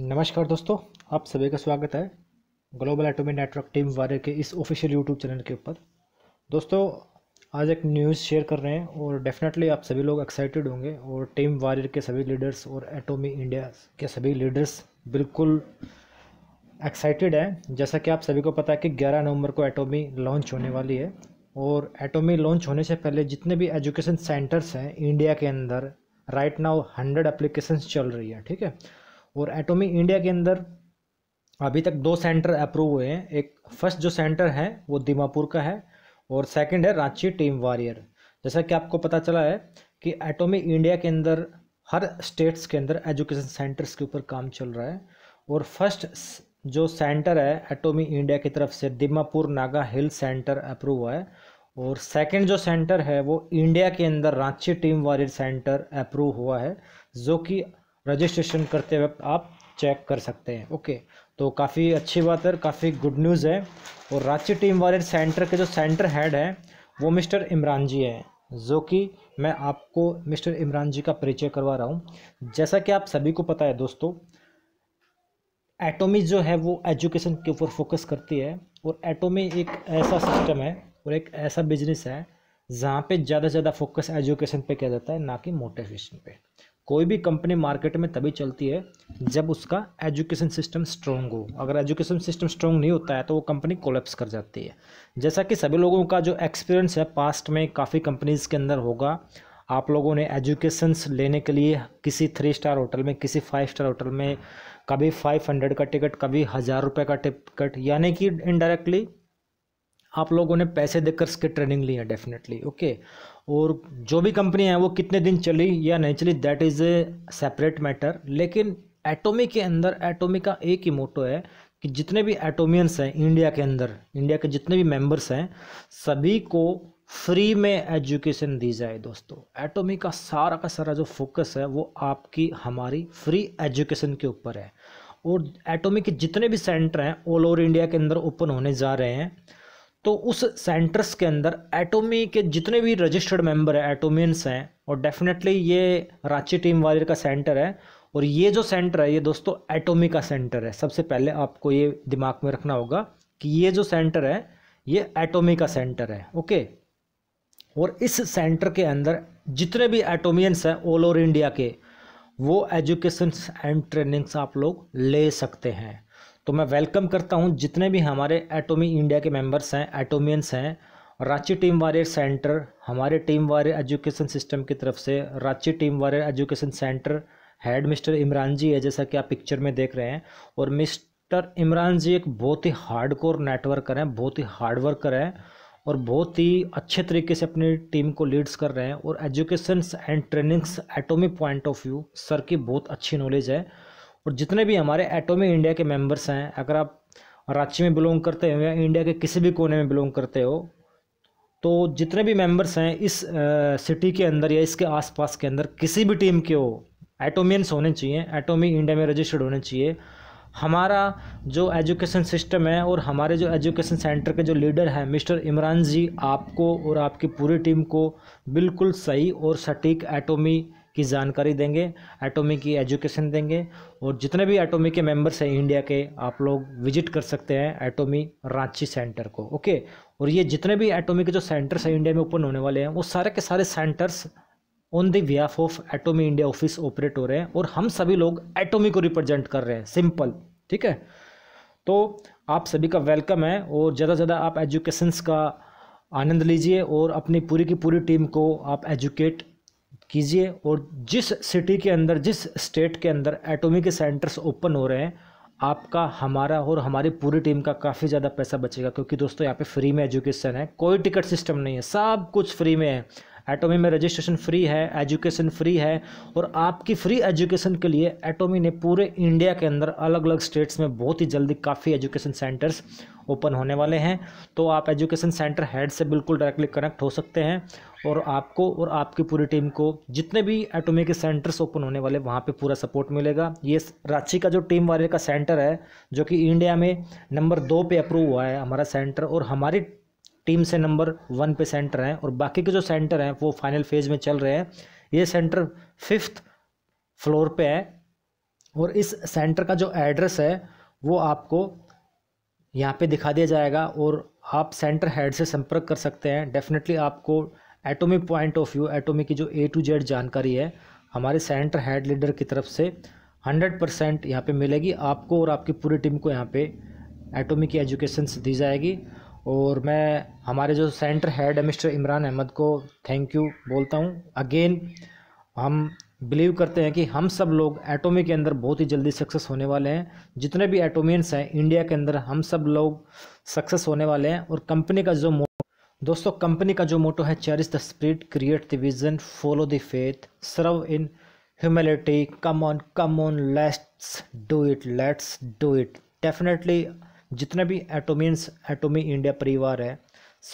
नमस्कार दोस्तों आप सभी का स्वागत है ग्लोबल एटोमी नेटवर्क टीम वारे के इस ऑफिशियल यूट्यूब चैनल के ऊपर दोस्तों आज एक न्यूज़ शेयर कर रहे हैं और डेफिनेटली आप सभी लोग एक्साइटेड होंगे और टीम वारियर के सभी लीडर्स और एटोमी इंडिया के सभी लीडर्स बिल्कुल एक्साइटेड हैं जैसा कि आप सभी को पता है कि ग्यारह नवंबर को एटोमी लॉन्च होने वाली है और एटोमी लॉन्च होने से पहले जितने भी एजुकेशन सेंटर्स हैं इंडिया के अंदर राइट नाउ हंड्रेड एप्लीकेशंस चल रही है ठीक है और एटोमी इंडिया के अंदर अभी तक दो सेंटर अप्रूव हुए हैं एक फर्स्ट जो सेंटर है वो दीमापुर का है और सेकंड है रांची टीम वारियर जैसा कि आपको पता चला है कि एटोमी इंडिया के अंदर हर स्टेट्स के अंदर एजुकेशन सेंटर्स के ऊपर काम चल रहा है और फर्स्ट जो सेंटर है एटोमी इंडिया की तरफ से Dimapur Naga hill centre approve हुआ है और सेकंड जो सेंटर है वो इंडिया के अंदर Ranchi team warrior centre approve हुआ है जो कि रजिस्ट्रेशन करते वक्त आप चेक कर सकते हैं ओके तो काफ़ी अच्छी बात है काफ़ी गुड न्यूज़ है और रांची टीम वाले सेंटर के जो सेंटर हेड हैं वो मिस्टर इमरान जी हैं जो कि मैं आपको मिस्टर इमरान जी का परिचय करवा रहा हूँ जैसा कि आप सभी को पता है दोस्तों एटोमी जो है वो एजुकेशन के ऊपर फोकस करती है और एटोमी एक ऐसा सिस्टम है और एक ऐसा बिजनेस है जहाँ पे ज़्यादा से ज़्यादा फोकस एजुकेशन पे किया जाता है ना कि मोटिवेशन पे कोई भी कंपनी मार्केट में तभी चलती है जब उसका एजुकेशन सिस्टम स्ट्रॉन्ग हो अगर एजुकेशन सिस्टम स्ट्रॉन्ग नहीं होता है तो वो कंपनी कोलेप्स कर जाती है जैसा कि सभी लोगों का जो एक्सपीरियंस है पास्ट में काफ़ी कंपनीज़ के अंदर होगा आप लोगों ने एजुकेशंस लेने के लिए किसी थ्री स्टार होटल में किसी फाइव स्टार होटल में कभी फाइव हंड्रेड का टिकट कभी हज़ार रुपये का टिकट यानी कि इनडायरेक्टली आप लोगों ने पैसे देकर इसकी ट्रेनिंग ली है डेफिनेटली ओके और जो भी कंपनी है वो कितने दिन चली या नहीं चली that is a separate matter लेकिन एटोमी के अंदर एटोमी का एक ही मोटो है कि जितने भी एटोमियंस हैं इंडिया के अंदर इंडिया के जितने भी मेंबर्स हैं सभी को फ्री में एजुकेशन दी जाए दोस्तों एटोमी का सारा का सारा जो फोकस है वो आपकी हमारी फ्री एजुकेशन के ऊपर है और एटोमी के जितने भी सेंटर हैं ऑल ओवर इंडिया के अंदर ओपन होने जा रहे हैं तो उस सेंटर्स के अंदर एटोमी के जितने भी रजिस्टर्ड मेंबर हैं एटोमियंस हैं और डेफिनेटली ये रांची टीम वाले का सेंटर है और ये जो सेंटर है ये दोस्तों एटोमी का सेंटर है सबसे पहले आपको ये दिमाग में रखना होगा कि ये जो सेंटर है ये एटोमी का सेंटर है ओके और इस सेंटर के अंदर जितने भी एटोमियंस हैं ऑल ओवर इंडिया के वो एजुकेशन एंड ट्रेनिंग्स आप लोग ले सकते हैं तो मैं वेलकम करता हूँ जितने भी हमारे एटोमी इंडिया के मेंबर्स हैं एटोमियंस हैं रांची टीम वारियर सेंटर हमारे टीम वारियर एजुकेशन सिस्टम की तरफ से Ranchi team warrior education centre head mister Imran ji है जैसा कि आप पिक्चर में देख रहे हैं और मिस्टर इमरान जी एक बहुत ही हार्डकोर नेटवर्कर हैं बहुत ही हार्ड वर्कर हैं और बहुत ही अच्छे तरीके से अपनी टीम को लीड्स कर रहे हैं और education and trainings Atomy point of view sir की बहुत अच्छी नॉलेज है और जितने भी हमारे एटोमी इंडिया के मेंबर्स हैं अगर आप रांची में बिलोंग करते हो या इंडिया के किसी भी कोने में बिलोंग करते हो तो जितने भी मेंबर्स हैं इस सिटी के अंदर या इसके आसपास के अंदर किसी भी टीम के हो एटोमियंस होने चाहिए एटोमी इंडिया में रजिस्टर्ड होने चाहिए हमारा जो एजुकेशन सिस्टम है और हमारे जो एजुकेशन सेंटर के जो लीडर हैं मिस्टर इमरान जी आपको और आपकी पूरी टीम को बिल्कुल सही और सटीक एटोमी की जानकारी देंगे एटोमी की एजुकेशन देंगे और जितने भी एटोमी के मेंबर्स हैं इंडिया के आप लोग विजिट कर सकते हैं एटोमी रांची सेंटर को ओके और ये जितने भी एटोमी के जो सेंटर्स हैं इंडिया में ओपन होने वाले हैं वो सारे के सारे centres on the behalf of Atomy India office operate हो रहे हैं और हम सभी लोग एटोमी को रिप्रेजेंट कर रहे हैं सिंपल ठीक है तो आप सभी का वेलकम है और ज़्यादा से ज़्यादा आप एजुकेशंस का आनंद लीजिए और अपनी पूरी की पूरी टीम को आप एजुकेट कीजिए और जिस सिटी के अंदर जिस स्टेट के अंदर एटॉमिक सेंटर्स ओपन हो रहे हैं आपका हमारा और हमारी पूरी टीम का काफ़ी ज़्यादा पैसा बचेगा क्योंकि दोस्तों यहाँ पे फ्री में एजुकेशन है कोई टिकट सिस्टम नहीं है सब कुछ फ्री में है एटोमी में रजिस्ट्रेशन फ्री है एजुकेशन फ्री है और आपकी फ्री एजुकेशन के लिए एटोमी ने पूरे इंडिया के अंदर अलग अलग स्टेट्स में बहुत ही जल्दी काफ़ी एजुकेशन सेंटर्स ओपन होने वाले हैं तो आप एजुकेशन सेंटर हेड से बिल्कुल डायरेक्टली कनेक्ट हो सकते हैं और आपको और आपकी पूरी टीम को जितने भी एटोमी के सेंटर्स ओपन होने वाले वहाँ पर पूरा सपोर्ट मिलेगा ये रांची का जो टीम वाले का सेंटर है जो कि इंडिया में नंबर दो पे अप्रूव हुआ है हमारा सेंटर और हमारी टीम से नंबर वन पे सेंटर हैं और बाकी के जो सेंटर हैं वो फाइनल फेज में चल रहे हैं ये सेंटर फिफ्थ फ्लोर पे है और इस सेंटर का जो एड्रेस है वो आपको यहाँ पे दिखा दिया जाएगा और आप सेंटर हेड से संपर्क कर सकते हैं डेफिनेटली आपको Atomy point of view Atomy की जो ए टू जेड जानकारी है हमारे सेंटर हेड लीडर की तरफ से हंड्रेड परसेंट यहाँ पर मिलेगी आपको और आपकी पूरी टीम को यहाँ पे की एजुकेशन दी जाएगी और मैं हमारे जो सेंटर हेड है मिस्टर इमरान अहमद को थैंक यू बोलता हूँ अगेन हम बिलीव करते हैं कि हम सब लोग एटोमी के अंदर बहुत ही जल्दी सक्सेस होने वाले हैं जितने भी एटोमियंस हैं इंडिया के अंदर हम सब लोग सक्सेस होने वाले हैं और कंपनी का जो मोटो दोस्तों कंपनी का जो मोटो है cherish the spirit create the vision follow the faith serve in humility come on come on let's do it let's do it definitely जितने भी एटोमिन्स एटोमी इंडिया परिवार है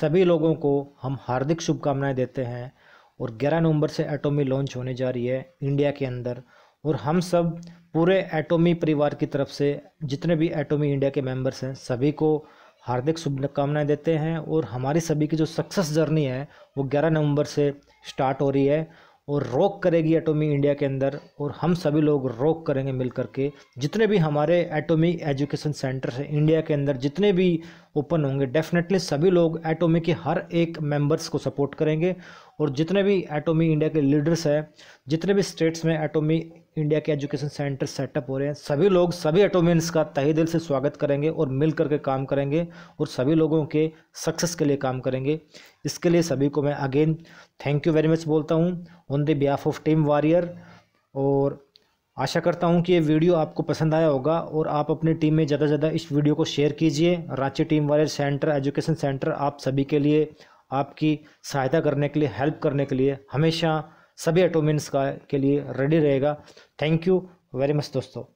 सभी लोगों को हम हार्दिक शुभकामनाएं देते हैं और 11 नवंबर से एटोमी लॉन्च होने जा रही है इंडिया के अंदर और हम सब पूरे एटोमी परिवार की तरफ से जितने भी एटोमी इंडिया के मेंबर्स हैं सभी को हार्दिक शुभकामनाएं देते हैं और हमारी सभी की जो सक्सेस जर्नी है वो 11 नवंबर से स्टार्ट हो रही है और रोक करेगी एटोमी इंडिया के अंदर और हम सभी लोग रोक करेंगे मिल के जितने भी हमारे एटोमी एजुकेशन सेंटर हैं इंडिया के अंदर जितने भी ओपन होंगे डेफिनेटली सभी लोग एटोमी के हर एक मेंबर्स को सपोर्ट करेंगे और जितने भी एटोमी इंडिया के लीडर्स हैं जितने भी स्टेट्स में एटोमी इंडिया के एजुकेशन सेंटर सेटअप हो रहे हैं सभी लोग सभी एटोमियंस का तहे दिल से स्वागत करेंगे और मिल करके काम करेंगे और सभी लोगों के सक्सेस के लिए काम करेंगे इसके लिए सभी को मैं again thank you very much बोलता हूँ on the behalf of team warrior और आशा करता हूँ कि ये वीडियो आपको पसंद आया होगा और आप अपनी टीम में ज़्यादा से ज़्यादा इस वीडियो को शेयर कीजिए Ranchi team warrior centre education centre आप सभी के लिए आपकी सहायता करने के लिए हेल्प करने के लिए हमेशा सभी एटोमिन्स का के लिए रेडी रहेगा थैंक यू वेरी मच दोस्तों